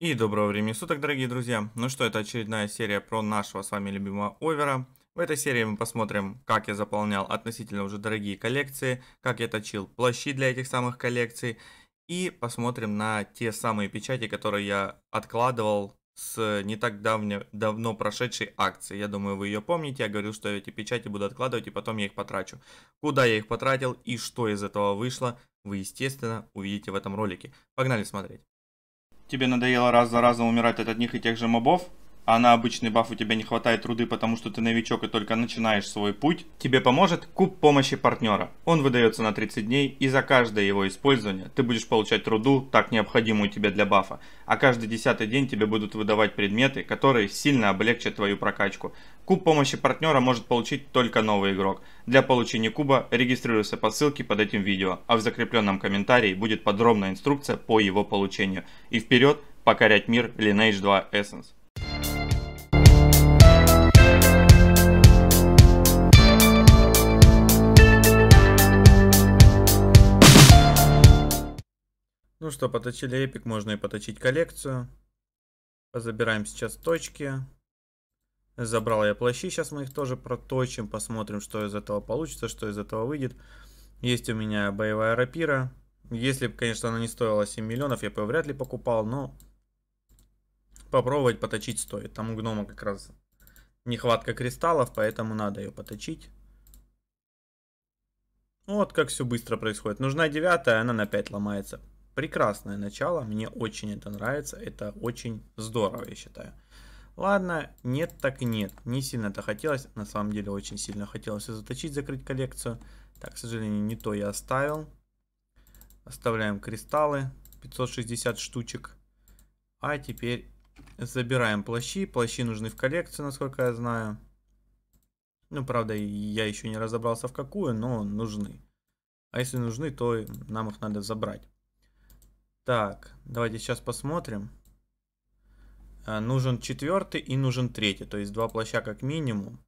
И доброго времени суток, дорогие друзья. Ну что, это очередная серия про нашего с вами любимого овера. В этой серии мы посмотрим, как я заполнял относительно уже дорогие коллекции, как я точил плащи для этих самых коллекций. И посмотрим на те самые печати, которые я откладывал с не так давне, давно прошедшей акции. Я думаю, вы ее помните. Я говорил, что я эти печати буду откладывать, и потом я их потрачу. Куда я их потратил и что из этого вышло, вы, естественно, увидите в этом ролике. Погнали смотреть тебе надоело раз за разом умирать от одних и тех же мобов, а на обычный баф у тебя не хватает труды, потому что ты новичок и только начинаешь свой путь, тебе поможет куб помощи партнера. Он выдается на 30 дней, и за каждое его использование ты будешь получать труду, так необходимую тебе для бафа, а каждый десятый день тебе будут выдавать предметы, которые сильно облегчат твою прокачку. Куб помощи партнера может получить только новый игрок. Для получения куба регистрируйся по ссылке под этим видео, а в закрепленном комментарии будет подробная инструкция по его получению. И вперед, покорять мир Lineage 2 Essence. Ну что, поточили эпик, можно и поточить коллекцию. Позабираем сейчас точки. Забрал я плащи, сейчас мы их тоже проточим, посмотрим, что из этого получится, что из этого выйдет. Есть у меня боевая рапира. Если бы, конечно, она не стоила 7 миллионов, я бы ее вряд ли покупал, но попробовать поточить стоит. Там у гнома как раз нехватка кристаллов, поэтому надо ее поточить. Вот как все быстро происходит. Нужна девятая, она на 5 ломается прекрасное начало, мне очень это нравится, это очень здорово, я считаю. Ладно, нет так нет, не сильно это хотелось, на самом деле очень сильно хотелось заточить, закрыть коллекцию. Так, к сожалению, не то я оставил. Оставляем кристаллы, 560 штучек. А теперь забираем плащи, плащи нужны в коллекцию, насколько я знаю. Ну, правда, я еще не разобрался в какую, но нужны. А если нужны, то нам их надо забрать. Так, давайте сейчас посмотрим. Э, нужен четвертый и нужен третий, то есть два плаща как минимум.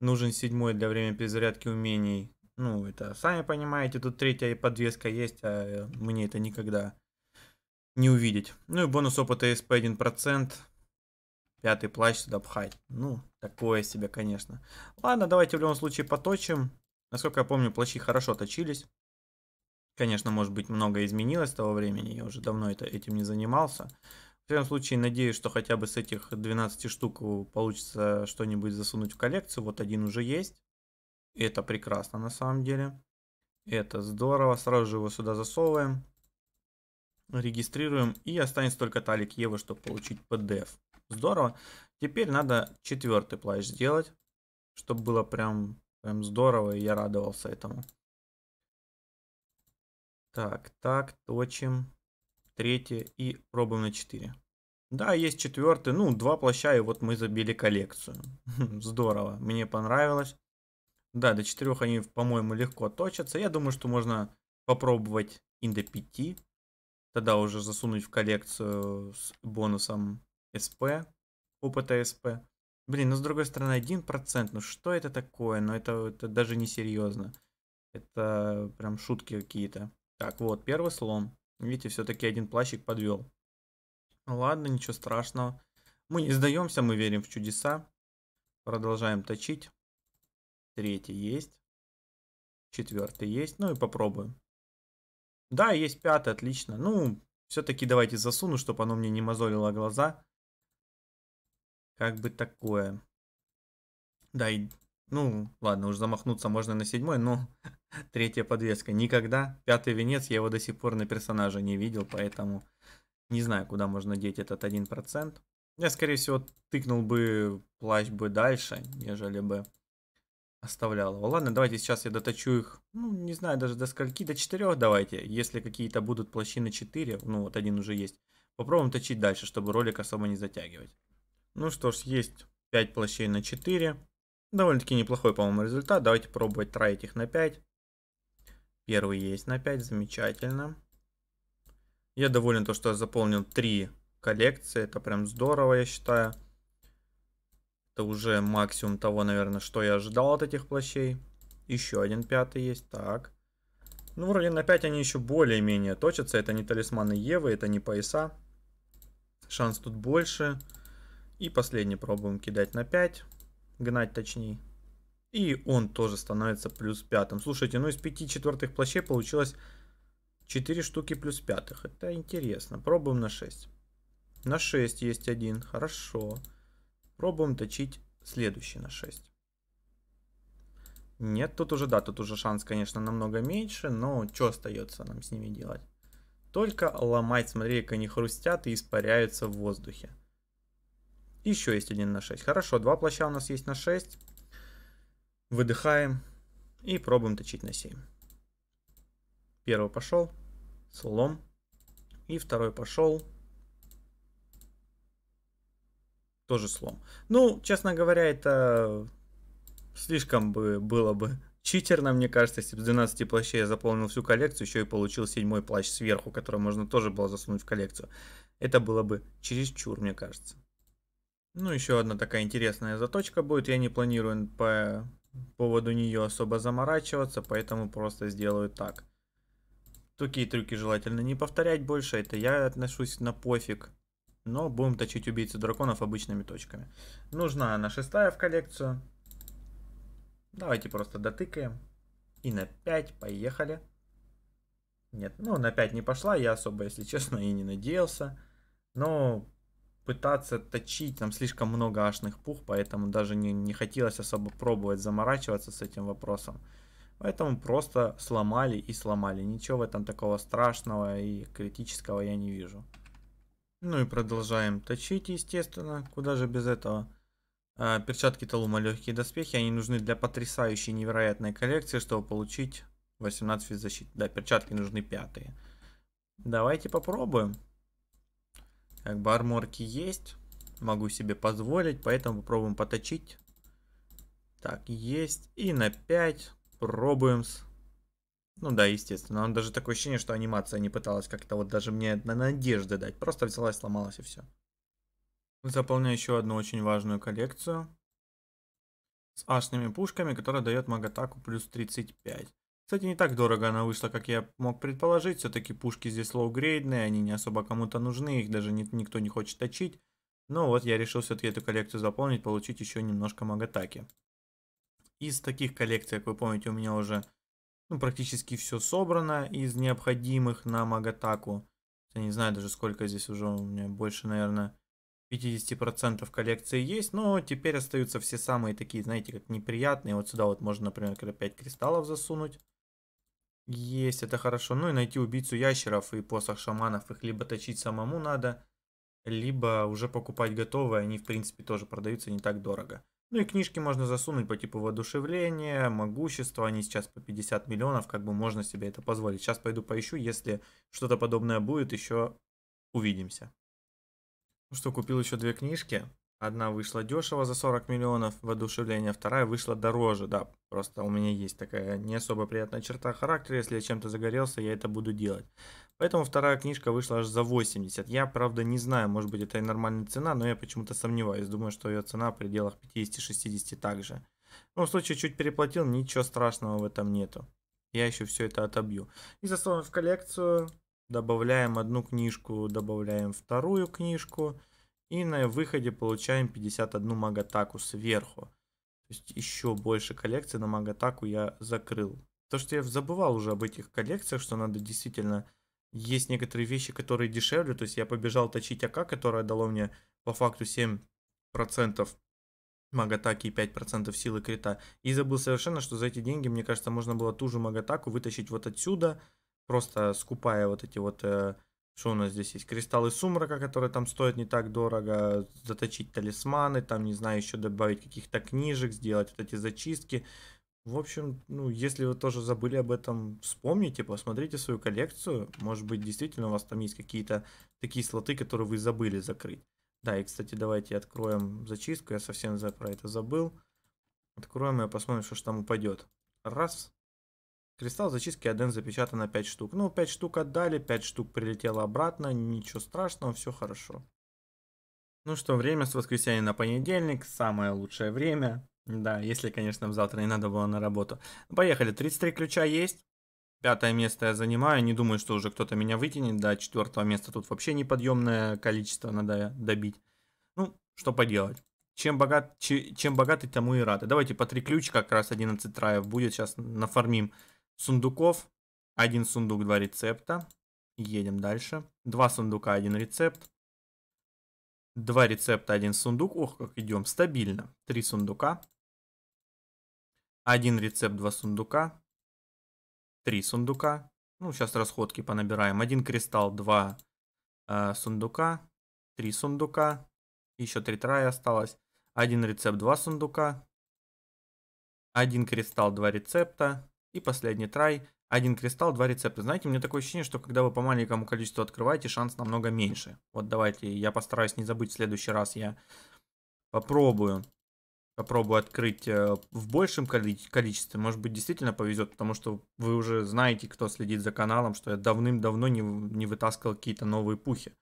Нужен седьмой для время перезарядки умений. Ну, это сами понимаете, тут третья и подвеска есть, а э, мне это никогда не увидеть. Ну и бонус опыта SP 1%. Пятый плащ сюда пхать. Ну, такое себе, конечно. Ладно, давайте в любом случае поточим. Насколько я помню, плащи хорошо точились. Конечно, может быть, много изменилось с того времени, я уже давно это, этим не занимался. В любом случае, надеюсь, что хотя бы с этих 12 штук получится что-нибудь засунуть в коллекцию. Вот один уже есть. Это прекрасно на самом деле. Это здорово. Сразу же его сюда засовываем. Регистрируем. И останется только талик Ева, чтобы получить PDF. Здорово. Теперь надо четвертый плащ сделать, чтобы было прям, прям здорово, и я радовался этому. Так, так, точим. Третье и пробуем на 4. Да, есть четвертый. Ну, два плаща, и вот мы забили коллекцию. Здорово, мне понравилось. Да, до четырех они, по-моему, легко точатся. Я думаю, что можно попробовать и до пяти. Тогда уже засунуть в коллекцию с бонусом СП, опыта СП. Блин, ну с другой стороны, 1%, ну что это такое? Ну это, это даже не серьезно. Это прям шутки какие-то. Так, вот, первый слом. Видите, все-таки один плащик подвел. Ну ладно, ничего страшного. Мы не сдаемся, мы верим в чудеса. Продолжаем точить. Третий есть. Четвертый есть. Ну и попробуем. Да, есть пятый, отлично. Ну, все-таки давайте засуну, чтобы оно мне не мозолило глаза. Как бы такое. Да, и ну, ладно, уж замахнуться можно на седьмой, но третья подвеска. Никогда. Пятый венец, я его до сих пор на персонажа не видел, поэтому не знаю, куда можно деть этот один процент. Я, скорее всего, тыкнул бы плащ бы дальше, нежели бы оставлял его. Ладно, давайте сейчас я доточу их, ну, не знаю, даже до скольки, до четырех, давайте. Если какие-то будут плащи на 4, ну, вот один уже есть. Попробуем точить дальше, чтобы ролик особо не затягивать. Ну что ж, есть 5 плащей на 4. Довольно-таки неплохой, по-моему, результат. Давайте пробовать троить их на 5. Первый есть на 5, замечательно. Я доволен то, что я заполнил 3 коллекции. Это прям здорово, я считаю. Это уже максимум того, наверное, что я ожидал от этих плащей. Еще один пятый есть, так. Ну, вроде на 5 они еще более-менее точатся. Это не талисманы Евы, это не пояса. Шанс тут больше. И последний пробуем кидать на 5 гнать точнее. И он тоже становится плюс пятым. Слушайте, ну из пяти четвертых плащей получилось 4 штуки плюс пятых. Это интересно. Пробуем на 6. На 6 есть один. Хорошо. Пробуем точить следующий на 6. Нет, тут уже, да, тут уже шанс, конечно, намного меньше, но что остается нам с ними делать? Только ломать, смотри, как они хрустят и испаряются в воздухе. Еще есть один на 6. Хорошо, два плаща у нас есть на 6. Выдыхаем и пробуем точить на 7. Первый пошел, слом. И второй пошел, тоже слом. Ну, честно говоря, это слишком бы было бы читерно, мне кажется, если бы с 12 плащей я заполнил всю коллекцию, еще и получил седьмой плащ сверху, который можно тоже было засунуть в коллекцию. Это было бы чересчур, мне кажется. Ну, еще одна такая интересная заточка будет. Я не планирую по поводу нее особо заморачиваться, поэтому просто сделаю так. Такие трюки желательно не повторять больше, это я отношусь на пофиг. Но будем точить убийцу драконов обычными точками. Нужна она шестая в коллекцию. Давайте просто дотыкаем. И на 5 поехали. Нет, ну на 5 не пошла, я особо, если честно, и не надеялся. Но пытаться точить, там слишком много ашных пух, поэтому даже не, не хотелось особо пробовать заморачиваться с этим вопросом. Поэтому просто сломали и сломали. Ничего в этом такого страшного и критического я не вижу. Ну и продолжаем точить, естественно. Куда же без этого? А, перчатки Талума легкие доспехи. Они нужны для потрясающей невероятной коллекции, чтобы получить 18 физзащиты. Да, перчатки нужны пятые. Давайте попробуем. Как бы арморки есть. Могу себе позволить, поэтому попробуем поточить. Так, есть. И на 5. Пробуем. -с. Ну да, естественно. Он даже такое ощущение, что анимация не пыталась как-то вот даже мне на надежды дать. Просто взялась, сломалась и все. Заполняю еще одну очень важную коллекцию. С ашными пушками, которая дает магатаку плюс 35. Кстати, не так дорого она вышла, как я мог предположить. Все-таки пушки здесь лоу-грейдные, они не особо кому-то нужны, их даже не, никто не хочет точить. Но вот я решил все-таки эту коллекцию заполнить, получить еще немножко магатаки. Из таких коллекций, как вы помните, у меня уже ну, практически все собрано из необходимых на магатаку. Я не знаю даже сколько здесь уже, у меня больше, наверное, 50% коллекции есть, но теперь остаются все самые такие, знаете, как неприятные. Вот сюда вот можно, например, 5 кристаллов засунуть. Есть, это хорошо. Ну и найти убийцу ящеров и посох шаманов. Их либо точить самому надо, либо уже покупать готовые. Они, в принципе, тоже продаются не так дорого. Ну и книжки можно засунуть по типу воодушевления, могущества. Они сейчас по 50 миллионов, как бы можно себе это позволить. Сейчас пойду поищу, если что-то подобное будет, еще увидимся. Ну что, купил еще две книжки. Одна вышла дешево за 40 миллионов воодушевления, вторая вышла дороже, да. Просто у меня есть такая не особо приятная черта характера, если я чем-то загорелся, я это буду делать. Поэтому вторая книжка вышла аж за 80. Я, правда, не знаю, может быть это и нормальная цена, но я почему-то сомневаюсь. Думаю, что ее цена в пределах 50-60 также. Ну, в случае чуть переплатил, ничего страшного в этом нету. Я еще все это отобью. И засовываем в коллекцию, добавляем одну книжку, добавляем вторую книжку. И на выходе получаем 51 магатаку сверху. То есть еще больше коллекций на магатаку я закрыл. То, что я забывал уже об этих коллекциях, что надо действительно... Есть некоторые вещи, которые дешевле. То есть я побежал точить АК, которая дала мне по факту 7% магатаки и 5% силы крита. И забыл совершенно, что за эти деньги, мне кажется, можно было ту же магатаку вытащить вот отсюда, просто скупая вот эти вот э, что у нас здесь есть? Кристаллы сумрака, которые там стоят не так дорого. Заточить талисманы, там, не знаю, еще добавить каких-то книжек, сделать вот эти зачистки. В общем, ну, если вы тоже забыли об этом, вспомните, посмотрите свою коллекцию. Может быть, действительно у вас там есть какие-то такие слоты, которые вы забыли закрыть. Да, и, кстати, давайте откроем зачистку. Я совсем про это забыл. Откроем и посмотрим, что же там упадет. Раз. Кристалл зачистки Аден запечатано 5 штук. Ну, 5 штук отдали, 5 штук прилетело обратно, ничего страшного, все хорошо. Ну что, время с воскресенья на понедельник, самое лучшее время. Да, если, конечно, завтра не надо было на работу. Ну, поехали, 33 ключа есть. Пятое место я занимаю, не думаю, что уже кто-то меня вытянет. До четвертого места тут вообще неподъемное количество надо добить. Ну, что поделать. Чем, богат, чем богатый тому и рады. Давайте по три ключа, как раз 11 траев будет. Сейчас нафармим сундуков. Один сундук, два рецепта. Едем дальше. Два сундука, один рецепт. Два рецепта, один сундук. Ох, как идем. Стабильно. Три сундука. Один рецепт, два сундука. Три сундука. Ну, сейчас расходки понабираем. Один кристалл, два э, сундука. Три сундука. Еще три трая осталось. Один рецепт, два сундука. Один кристалл, два рецепта. И последний трай. Один кристалл, два рецепта. Знаете, у меня такое ощущение, что когда вы по маленькому количеству открываете, шанс намного меньше. Вот давайте, я постараюсь не забыть в следующий раз, я попробую. Попробую открыть э, в большем количестве. Может быть, действительно повезет, потому что вы уже знаете, кто следит за каналом, что я давным-давно не, не вытаскивал какие-то новые пухи.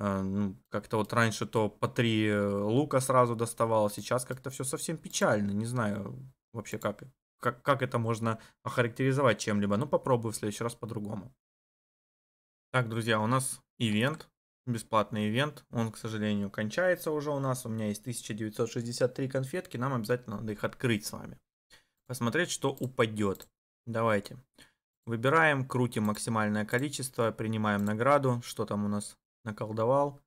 Э, ну, как-то вот раньше то по три э, лука сразу доставал, а сейчас как-то все совсем печально. Не знаю вообще как как, как это можно охарактеризовать чем-либо. Ну, попробую в следующий раз по-другому. Так, друзья, у нас ивент, бесплатный ивент. Он, к сожалению, кончается уже у нас. У меня есть 1963 конфетки. Нам обязательно надо их открыть с вами. Посмотреть, что упадет. Давайте. Выбираем, крутим максимальное количество, принимаем награду. Что там у нас наколдовал?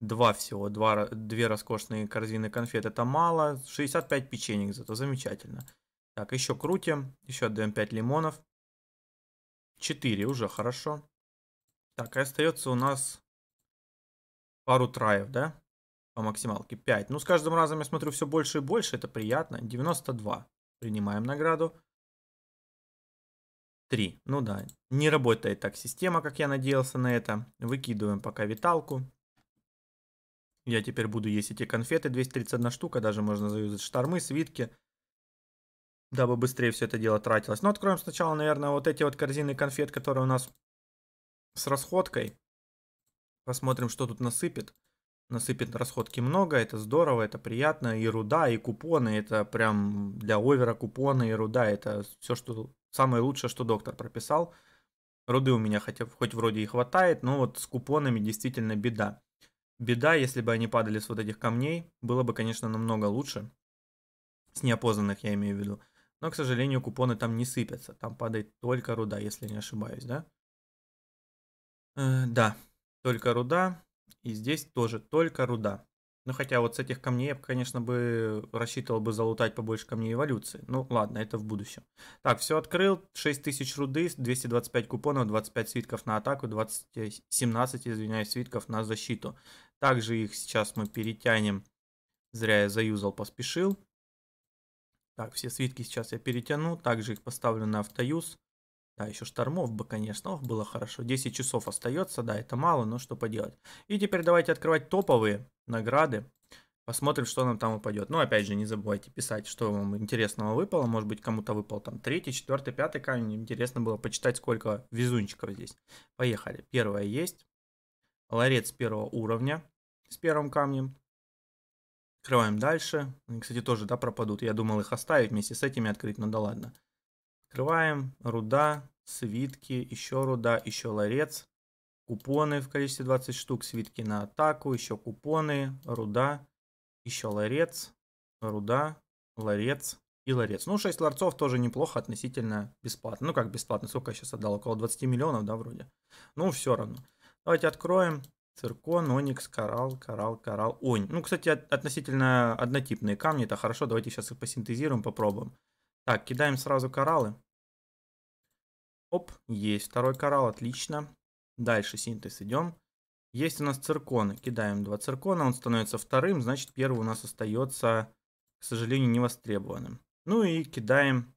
Два всего, два, две роскошные корзины конфет. Это мало. 65 печенек, зато замечательно. Так, еще крутим. Еще отдаем 5 лимонов. 4, уже хорошо. Так, и остается у нас пару траев, да? По максималке 5. Ну, с каждым разом я смотрю все больше и больше. Это приятно. 92. Принимаем награду. 3. Ну да, не работает так система, как я надеялся на это. Выкидываем пока виталку. Я теперь буду есть эти конфеты. 231 штука. Даже можно заюзать штормы, свитки дабы быстрее все это дело тратилось. Но ну, откроем сначала, наверное, вот эти вот корзины конфет, которые у нас с расходкой. Посмотрим, что тут насыпет. Насыпет расходки много, это здорово, это приятно. И руда, и купоны, это прям для овера купоны и руда. Это все, что самое лучшее, что доктор прописал. Руды у меня хотя, хоть вроде и хватает, но вот с купонами действительно беда. Беда, если бы они падали с вот этих камней, было бы, конечно, намного лучше. С неопознанных я имею в виду. Но, к сожалению, купоны там не сыпятся. Там падает только руда, если не ошибаюсь, да? Э, да, только руда. И здесь тоже только руда. Ну, хотя вот с этих камней я, конечно, бы рассчитывал бы залутать побольше камней эволюции. Ну, ладно, это в будущем. Так, все открыл. 6000 руды, 225 купонов, 25 свитков на атаку, 20, 17, извиняюсь, свитков на защиту. Также их сейчас мы перетянем. Зря я заюзал, поспешил. Так, все свитки сейчас я перетяну, также их поставлю на автоюз. Да, еще штормов бы, конечно, ох, было хорошо. 10 часов остается, да, это мало, но что поделать. И теперь давайте открывать топовые награды. Посмотрим, что нам там упадет. Ну, опять же, не забывайте писать, что вам интересного выпало. Может быть, кому-то выпал там третий, четвертый, пятый камень. Интересно было почитать, сколько везунчиков здесь. Поехали. Первое есть. Ларец первого уровня с первым камнем. Открываем дальше. Они, кстати, тоже да, пропадут. Я думал их оставить вместе с этими открыть, но да ладно. Открываем. Руда, свитки, еще руда, еще ларец. Купоны в количестве 20 штук, свитки на атаку, еще купоны, руда, еще ларец, руда, ларец и ларец. Ну, 6 ларцов тоже неплохо относительно бесплатно. Ну, как бесплатно, сколько я сейчас отдал? Около 20 миллионов, да, вроде. Ну, все равно. Давайте откроем. Циркон, оникс, коралл, коралл, коралл, онь. Ну, кстати, от, относительно однотипные камни. Это хорошо, давайте сейчас их посинтезируем, попробуем. Так, кидаем сразу кораллы. Оп, есть второй коралл, отлично. Дальше синтез идем. Есть у нас цирконы. Кидаем два циркона, он становится вторым, значит первый у нас остается, к сожалению, невостребованным. Ну и кидаем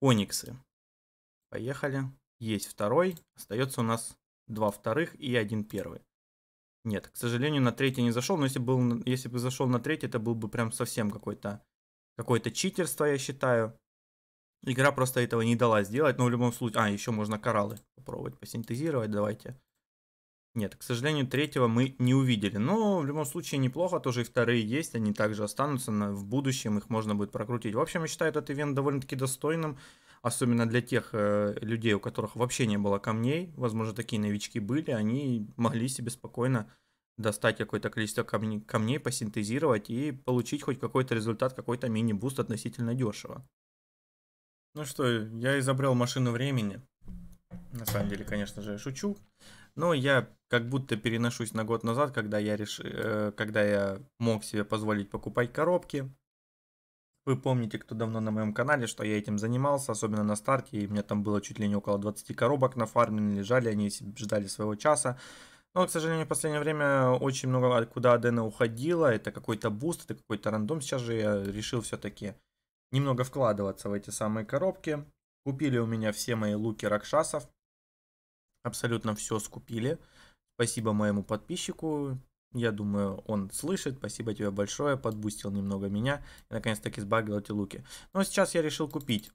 ониксы. Поехали. Есть второй, остается у нас два вторых и один первый. Нет, к сожалению, на третий не зашел, но если, был, если бы зашел на третий, это был бы прям совсем какой-то какое-то читерство, я считаю. Игра просто этого не дала сделать, но в любом случае... А, еще можно кораллы попробовать посинтезировать, давайте. Нет, к сожалению, третьего мы не увидели. Но в любом случае неплохо, тоже и вторые есть, они также останутся, но в будущем их можно будет прокрутить. В общем, я считаю этот ивент довольно-таки достойным особенно для тех э, людей, у которых вообще не было камней, возможно, такие новички были, они могли себе спокойно достать какое-то количество камней, камней посинтезировать и получить хоть какой-то результат, какой-то мини-буст относительно дешево. Ну что, я изобрел машину времени. На самом деле, конечно же, я шучу. Но я как будто переношусь на год назад, когда я, реш... Э, когда я мог себе позволить покупать коробки, вы помните, кто давно на моем канале, что я этим занимался, особенно на старте, и у меня там было чуть ли не около 20 коробок на фарме лежали, они ждали своего часа. Но, к сожалению, в последнее время очень много а, куда Адена уходило, это какой-то буст, это какой-то рандом, сейчас же я решил все-таки немного вкладываться в эти самые коробки. Купили у меня все мои луки ракшасов, абсолютно все скупили. Спасибо моему подписчику, я думаю, он слышит. Спасибо тебе большое. Подбустил немного меня. И, наконец-таки, сбагрил эти луки. Но сейчас я решил купить.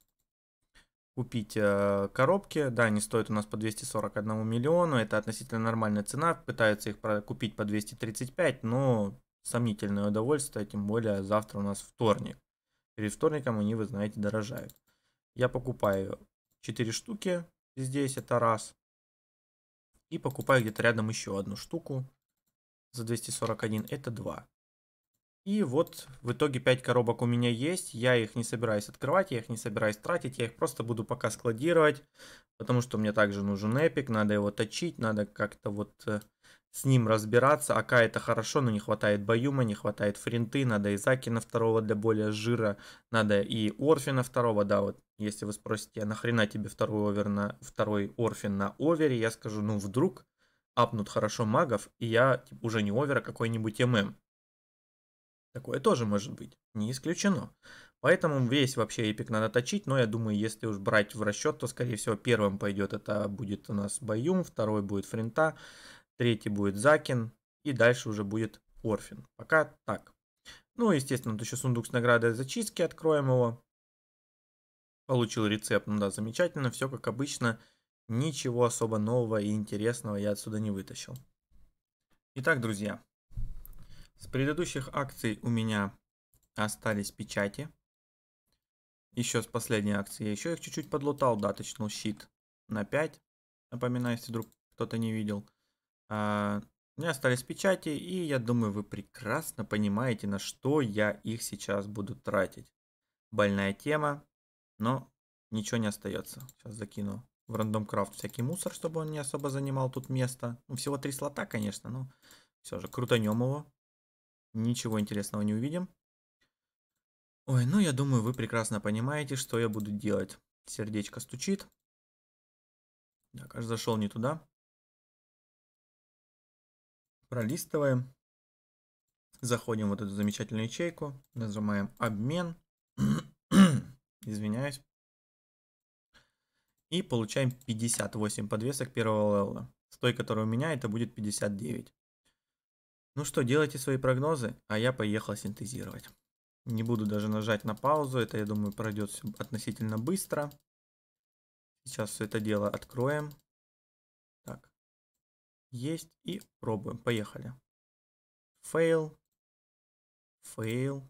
Купить э, коробки. Да, они стоят у нас по 241 миллиону. Это относительно нормальная цена. Пытаются их купить по 235, но сомнительное удовольствие. Тем более, завтра у нас вторник. Перед вторником они, вы знаете, дорожают. Я покупаю 4 штуки здесь, это раз. И покупаю где-то рядом еще одну штуку за 241, это 2. И вот в итоге 5 коробок у меня есть, я их не собираюсь открывать, я их не собираюсь тратить, я их просто буду пока складировать, потому что мне также нужен эпик, надо его точить, надо как-то вот э, с ним разбираться. АК это хорошо, но не хватает боюма не хватает Фринты, надо и Закина второго для более жира, надо и Орфина второго, да, вот если вы спросите, а нахрена тебе второй, овер на, второй Орфин на овере, я скажу, ну вдруг апнут хорошо магов, и я типа, уже не овера какой-нибудь ММ. Такое тоже может быть, не исключено. Поэтому весь вообще эпик надо точить, но я думаю, если уж брать в расчет, то скорее всего первым пойдет это будет у нас Баюм, второй будет Фринта, третий будет Закин и дальше уже будет Орфин. Пока так. Ну, естественно, то еще сундук с наградой зачистки, откроем его. Получил рецепт, ну да, замечательно, все как обычно. Ничего особо нового и интересного я отсюда не вытащил. Итак, друзья, с предыдущих акций у меня остались печати. Еще с последней акции я еще их чуть-чуть подлутал, да, точнул щит на 5. Напоминаю, если вдруг кто-то не видел. А, у меня остались печати, и я думаю, вы прекрасно понимаете, на что я их сейчас буду тратить. Больная тема, но ничего не остается. Сейчас закину в рандом крафт всякий мусор, чтобы он не особо занимал тут место. Ну, всего три слота, конечно, но все же крутанем его. Ничего интересного не увидим. Ой, ну я думаю, вы прекрасно понимаете, что я буду делать. Сердечко стучит. Так, аж зашел не туда. Пролистываем. Заходим в вот эту замечательную ячейку. Нажимаем обмен. Извиняюсь. И получаем 58 подвесок первого левела. С той, которая у меня, это будет 59. Ну что, делайте свои прогнозы, а я поехал синтезировать. Не буду даже нажать на паузу, это, я думаю, пройдет все относительно быстро. Сейчас все это дело откроем. Так, есть и пробуем, поехали. Fail, fail,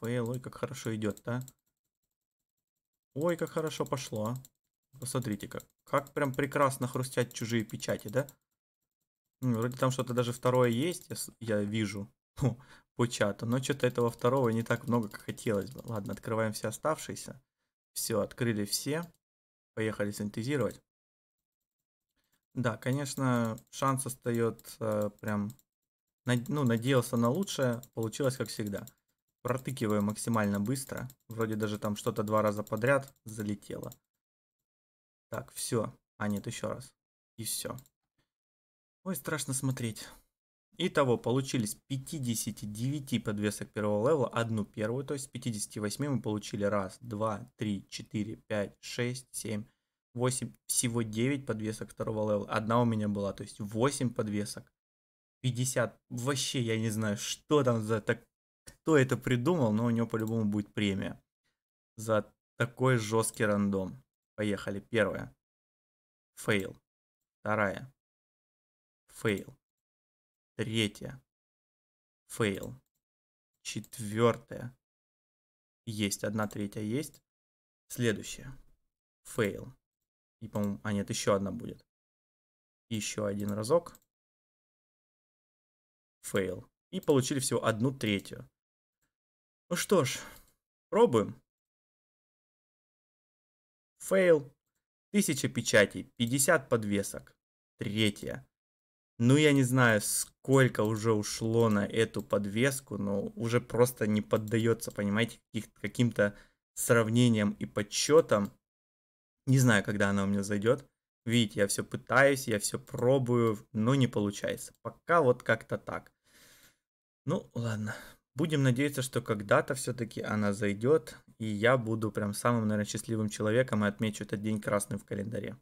fail, ой, как хорошо идет, да? Ой, как хорошо пошло. Посмотрите ну, как. Как прям прекрасно хрустят чужие печати, да? Ну, вроде там что-то даже второе есть, я, я вижу ну, по чату. Но что-то этого второго не так много, как хотелось бы. Ладно, открываем все оставшиеся. Все, открыли все. Поехали синтезировать. Да, конечно, шанс остается э, прям... Ну, надеялся на лучшее, получилось как всегда. Протыкиваю максимально быстро. Вроде даже там что-то два раза подряд залетело. Так, все. А, нет, еще раз. И все. Ой, страшно смотреть. Итого получились 59 подвесок первого левела, одну первую, то есть с 58 мы получили раз, два, три, четыре, пять, шесть, семь, восемь, всего 9 подвесок второго левела. Одна у меня была, то есть 8 подвесок. 50, вообще я не знаю, что там за так, кто это придумал, но у него по-любому будет премия за такой жесткий рандом. Поехали. Первая Фейл. Вторая. Фейл. Третья. Фейл. Четвертая. Есть. Одна третья есть. Следующая. Фейл. И, по-моему, а нет, еще одна будет. Еще один разок. Фейл. И получили всего одну третью. Ну что ж, пробуем. Fail, 1000 печатей, 50 подвесок. Третья. Ну, я не знаю, сколько уже ушло на эту подвеску, но уже просто не поддается, понимаете, каким-то сравнением и подсчетом. Не знаю, когда она у меня зайдет. Видите, я все пытаюсь, я все пробую, но не получается. Пока вот как-то так. Ну, ладно, Будем надеяться, что когда-то все-таки она зайдет, и я буду прям самым, наверное, счастливым человеком и отмечу этот день красным в календаре.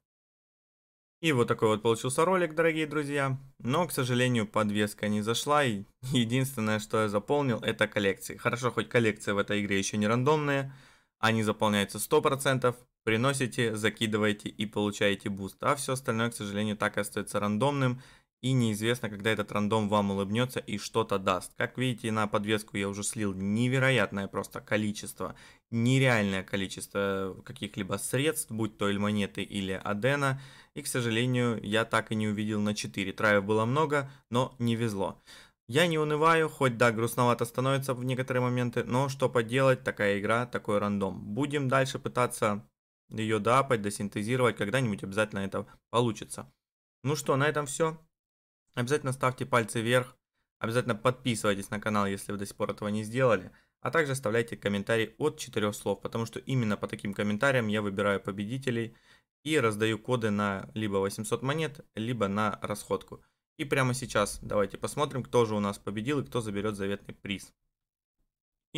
И вот такой вот получился ролик, дорогие друзья. Но, к сожалению, подвеска не зашла, и единственное, что я заполнил, это коллекции. Хорошо, хоть коллекции в этой игре еще не рандомные, они заполняются 100%, приносите, закидываете и получаете буст. А все остальное, к сожалению, так и остается рандомным, и неизвестно, когда этот рандом вам улыбнется и что-то даст. Как видите, на подвеску я уже слил невероятное просто количество, нереальное количество э, каких-либо средств, будь то или монеты или адена, и, к сожалению, я так и не увидел на 4. Траев было много, но не везло. Я не унываю, хоть да, грустновато становится в некоторые моменты, но что поделать, такая игра, такой рандом. Будем дальше пытаться ее доапать, досинтезировать, когда-нибудь обязательно это получится. Ну что, на этом все. Обязательно ставьте пальцы вверх, обязательно подписывайтесь на канал, если вы до сих пор этого не сделали, а также оставляйте комментарий от 4 слов, потому что именно по таким комментариям я выбираю победителей и раздаю коды на либо 800 монет, либо на расходку. И прямо сейчас давайте посмотрим, кто же у нас победил и кто заберет заветный приз.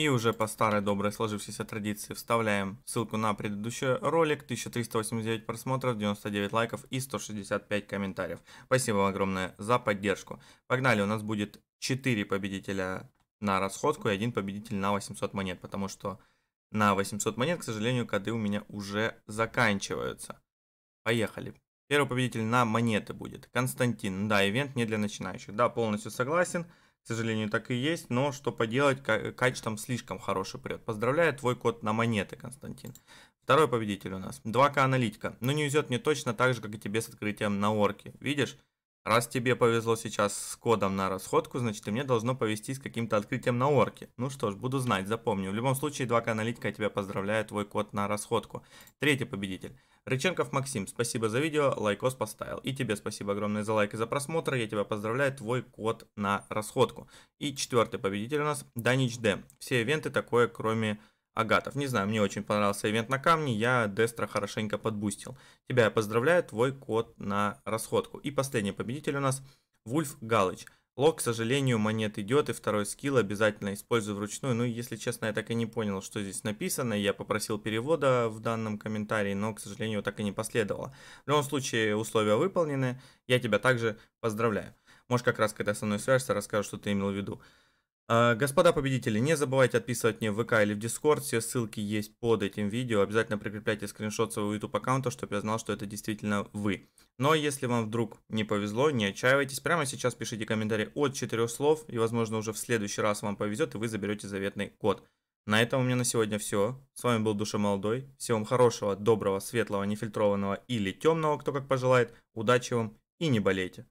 И уже по старой доброй сложившейся традиции вставляем ссылку на предыдущий ролик. 1389 просмотров, 99 лайков и 165 комментариев. Спасибо огромное за поддержку. Погнали, у нас будет 4 победителя на расходку и один победитель на 800 монет, потому что на 800 монет, к сожалению, коды у меня уже заканчиваются. Поехали. Первый победитель на монеты будет. Константин. Да, ивент не для начинающих. Да, полностью согласен. К сожалению, так и есть, но что поделать, кач там слишком хороший прет. Поздравляю, твой код на монеты, Константин. Второй победитель у нас. 2К аналитика. Но не везет мне точно так же, как и тебе с открытием на орке. Видишь? Раз тебе повезло сейчас с кодом на расходку, значит и мне должно повезти с каким-то открытием на орке. Ну что ж, буду знать, запомню. В любом случае 2К аналитика тебя поздравляет, твой код на расходку. Третий победитель. Рыченков Максим, спасибо за видео, лайкос поставил. И тебе спасибо огромное за лайк и за просмотр, я тебя поздравляю, твой код на расходку. И четвертый победитель у нас Данич Д. Все ивенты такое, кроме Агатов. Не знаю, мне очень понравился ивент на камне, я Дестра хорошенько подбустил. Тебя я поздравляю, твой код на расходку. И последний победитель у нас Вульф Галыч. Лог, к сожалению, монет идет, и второй скилл обязательно использую вручную. Ну, если честно, я так и не понял, что здесь написано. Я попросил перевода в данном комментарии, но, к сожалению, так и не последовало. В любом случае, условия выполнены. Я тебя также поздравляю. Может, как раз, когда со мной свяжешься, расскажу, что ты имел в виду. А, господа победители, не забывайте отписывать мне в ВК или в Дискорд, все ссылки есть под этим видео. Обязательно прикрепляйте скриншот своего YouTube аккаунта, чтобы я знал, что это действительно вы. Но если вам вдруг не повезло, не отчаивайтесь, прямо сейчас пишите комментарий от 4 слов, и возможно уже в следующий раз вам повезет, и вы заберете заветный код. На этом у меня на сегодня все. С вами был Душа Молодой. Всего вам хорошего, доброго, светлого, нефильтрованного или темного, кто как пожелает. Удачи вам и не болейте.